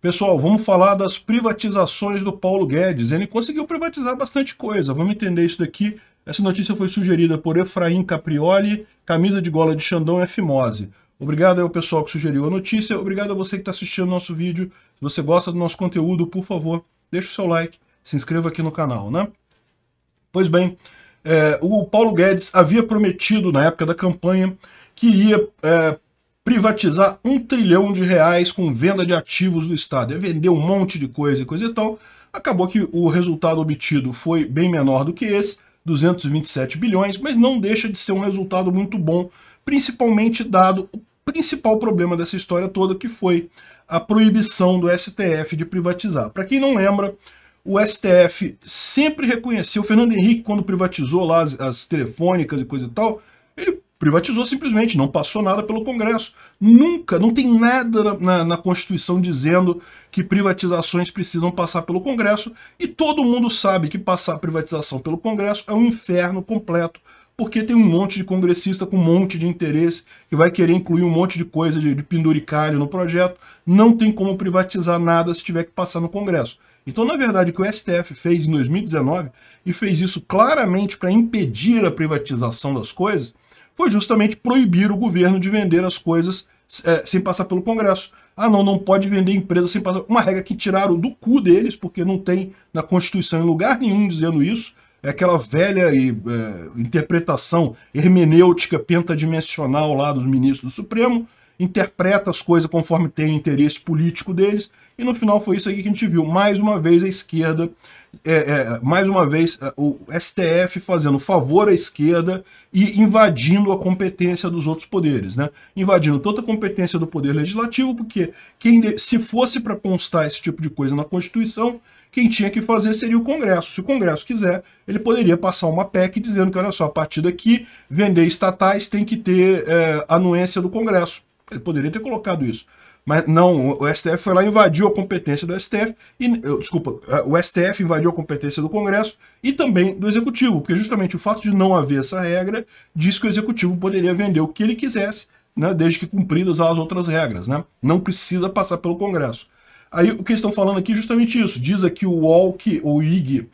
Pessoal, vamos falar das privatizações do Paulo Guedes. Ele conseguiu privatizar bastante coisa. Vamos entender isso daqui. Essa notícia foi sugerida por Efraim Caprioli, camisa de gola de Xandão é F. Mose. Obrigado ao pessoal que sugeriu a notícia. Obrigado a você que está assistindo nosso vídeo. Se você gosta do nosso conteúdo, por favor, deixe o seu like, se inscreva aqui no canal, né? Pois bem, é, o Paulo Guedes havia prometido na época da campanha que ia é, privatizar um trilhão de reais com venda de ativos do Estado. É vender um monte de coisa e coisa e tal. Acabou que o resultado obtido foi bem menor do que esse, 227 bilhões, mas não deixa de ser um resultado muito bom, principalmente dado o principal problema dessa história toda, que foi a proibição do STF de privatizar. Para quem não lembra, o STF sempre reconheceu, o Fernando Henrique, quando privatizou lá as, as telefônicas e coisa e tal, ele Privatizou simplesmente, não passou nada pelo Congresso. Nunca, não tem nada na, na, na, Constituição dizendo que privatizações precisam passar pelo Congresso, e todo mundo sabe que passar a privatização pelo Congresso é um inferno completo, porque tem um monte de congressista com um monte de interesse que vai querer incluir um monte de coisa de, de penduricalho no projeto. Não tem como privatizar nada se tiver que passar no Congresso. Então, na verdade, o que o STF fez em 2019, e fez isso claramente para impedir a privatização das coisas foi justamente proibir o governo de vender as coisas é, sem passar pelo Congresso. Ah, não, não pode vender empresa sem passar. Uma regra que tiraram do cu deles, porque não tem na Constituição em lugar nenhum dizendo isso. É aquela velha é, interpretação hermenêutica pentadimensional lá dos ministros do Supremo, interpreta as coisas conforme tem o interesse político deles. E no final foi isso aqui que a gente viu. Mais uma vez a esquerda, é, é, mais uma vez é, o STF fazendo favor à esquerda e invadindo a competência dos outros poderes. Né? Invadindo toda a competência do poder legislativo, porque quem, se fosse para constar esse tipo de coisa na Constituição, quem tinha que fazer seria o Congresso. Se o Congresso quiser, ele poderia passar uma PEC dizendo que, olha só, a partir daqui, vender estatais tem que ter é, anuência do Congresso. Ele poderia ter colocado isso. Mas não, o STF foi lá e invadiu a competência do STF, e, desculpa, eh, o STF invadiu a competência do Congresso e também do Executivo, porque justamente o fato de não haver essa regra diz que o Executivo poderia vender o que ele quisesse, né, desde que cumpridas as outras regras. Né? Não precisa passar pelo Congresso. Aí o que estão falando aqui é justamente isso. Diz aqui o Walk ou IG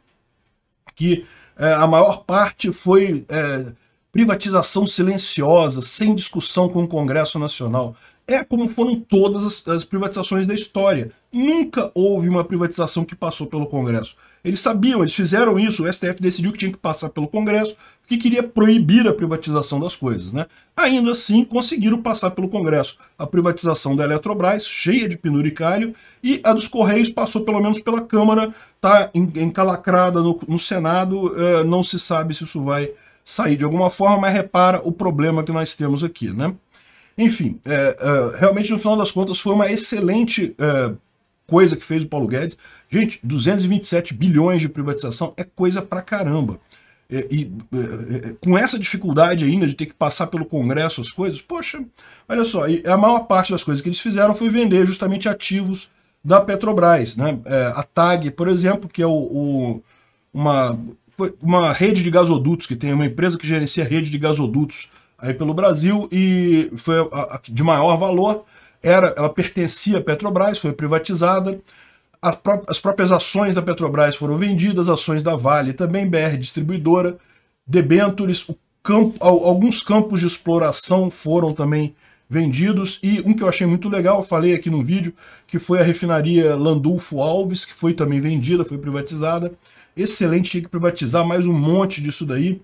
que é, a maior parte foi é, privatização silenciosa, sem discussão com o Congresso Nacional. É como foram todas as, as, privatizações da história. Nunca houve uma privatização que passou pelo Congresso. Eles sabiam, eles fizeram isso, o STF decidiu que tinha que passar pelo Congresso, que queria proibir a privatização das coisas. Né? Ainda assim, conseguiram passar pelo Congresso a privatização da Eletrobras, cheia de penduricário, e a dos Correios passou pelo menos pela Câmara, está encalacrada no, no Senado, eh, não se sabe se isso vai sair de alguma forma, mas repara o problema que nós temos aqui. Né? Enfim, é, é, realmente no final das contas foi uma excelente é, coisa que fez o Paulo Guedes. Gente, 227 bilhões de privatização é coisa pra caramba. É, e, e com essa dificuldade ainda de ter que passar pelo Congresso as coisas, poxa, olha só, a maior parte das coisas que eles fizeram foi vender justamente ativos da Petrobras. Né? a TAG, por exemplo, que é o, o uma, uma rede de gasodutos, que tem uma empresa que gerencia rede de gasodutos aí pelo Brasil e foi a, a, de maior valor. Era, ela pertencia à Petrobras, foi privatizada. as próprias ações da Petrobras foram vendidas, ações da Vale também, BR Distribuidora, debentures, campo, alguns campos de exploração foram também vendidos e um que eu achei muito legal, falei aqui no vídeo, que foi a refinaria Landulfo Alves, que foi também vendida, foi privatizada. Excelente, tinha que privatizar mais um monte disso daí.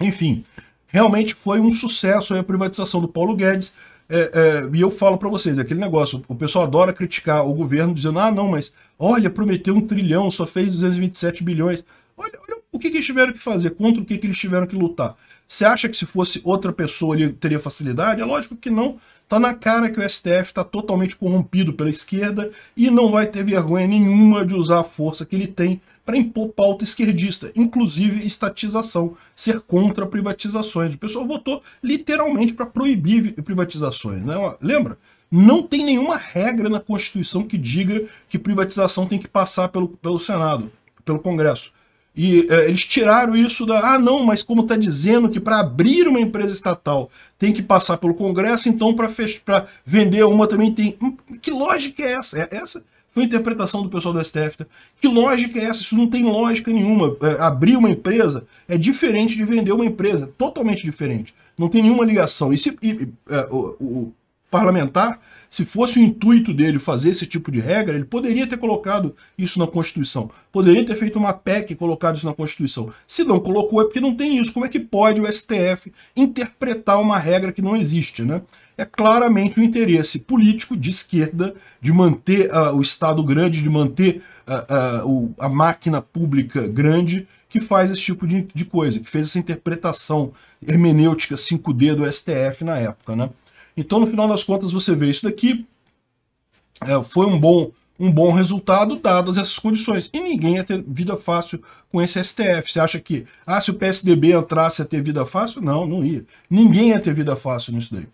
Enfim, realmente foi um sucesso a privatização do Paulo Guedes. É, é, e eu falo para vocês, aquele negócio, o pessoal adora criticar o governo dizendo, ah, não, mas olha, prometeu um trilhão, só fez 227 bilhões. Olha, olha o que, que eles tiveram que fazer, contra o que, que eles tiveram que lutar. Você acha que se fosse outra pessoa ele teria facilidade? É lógico que não. Tá na cara que o STF está totalmente corrompido pela esquerda e não vai ter vergonha nenhuma de usar a força que ele tem para impor pauta esquerdista, inclusive estatização, ser contra privatizações. O pessoal votou literalmente para proibir privatizações. Né? Lembra? Não tem nenhuma regra na Constituição que diga que privatização tem que passar pelo, pelo Senado, pelo Congresso. E é, eles tiraram isso da. Ah, não, mas como está dizendo que para abrir uma empresa estatal tem que passar pelo Congresso, então para vender uma também tem. Hum, que lógica é essa? É, essa foi interpretação do pessoal do STF. Né? Que lógica é essa? Isso não tem lógica nenhuma. É, abrir uma empresa é diferente de vender uma empresa. Totalmente diferente. Não tem nenhuma ligação. E, se, e, é, o parlamentar, se fosse o intuito dele fazer esse tipo de regra, ele poderia ter colocado isso na Constituição. Poderia ter feito uma PEC e colocado isso na Constituição. Se não colocou, é porque não tem isso. Como é que pode o STF interpretar uma regra que não existe, né? É claramente o um interesse político de esquerda de manter uh, o Estado grande, de manter uh, uh, a máquina pública grande, que faz esse tipo de, de coisa, que fez essa interpretação hermenêutica 5D do STF na época, né? Então, no final das contas, você vê isso daqui. É, foi um bom, um bom resultado dadas essas condições. E ninguém ia ter vida fácil com esse STF. Você acha que, ah, se o PSDB entrasse ia ter vida fácil? Não, não ia. Ninguém ia ter vida fácil nisso daí.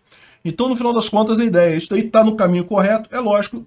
Então, no final das contas, a ideia é isso daí está no caminho correto. É lógico,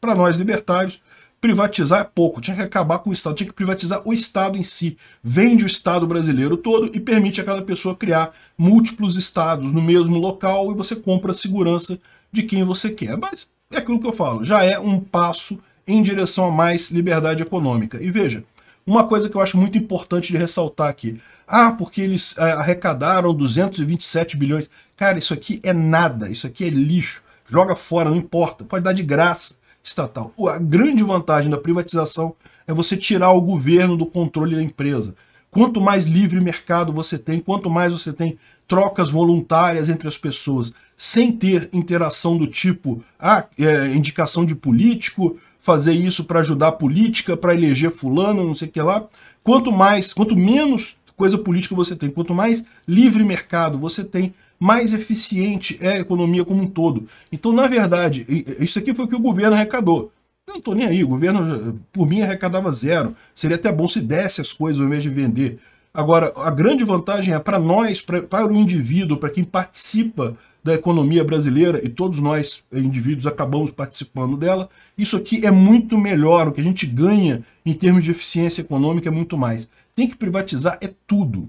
para nós libertários, privatizar é pouco, tinha que acabar com o Estado, tinha que privatizar o Estado em si. Vende o Estado brasileiro todo e permite a cada pessoa criar múltiplos estados no mesmo local e você compra a segurança de quem você quer. Mas é aquilo que eu falo, já é um passo em direção a mais liberdade econômica. E veja, uma coisa que eu acho muito importante de ressaltar aqui. Ah, porque eles eh, arrecadaram 227 bilhões. Cara, isso aqui é nada, isso aqui é lixo. Joga fora, não importa. Pode dar de graça estatal. A grande vantagem da privatização é você tirar o governo do controle da empresa. Quanto mais livre mercado você tem, quanto mais você tem trocas voluntárias entre as pessoas, sem ter interação do tipo ah, é, indicação de político, fazer isso para ajudar a política, para eleger fulano, não sei o que lá. Quanto mais, quanto menos coisa política você tem, quanto mais livre mercado você tem, mais eficiente é a economia como um todo. Então, na verdade, isso aqui foi o que o governo arrecadou. Eu não estou nem aí, o governo, eh, por mim, arrecadava zero. Seria até bom se desse as coisas ao invés de vender. Agora, a grande vantagem é para nós, para o indivíduo, para quem participa da economia brasileira, e todos nós, eh, indivíduos, acabamos participando dela, isso aqui é muito melhor, o que a gente ganha em termos de eficiência econômica é muito mais. Tem que privatizar é tudo.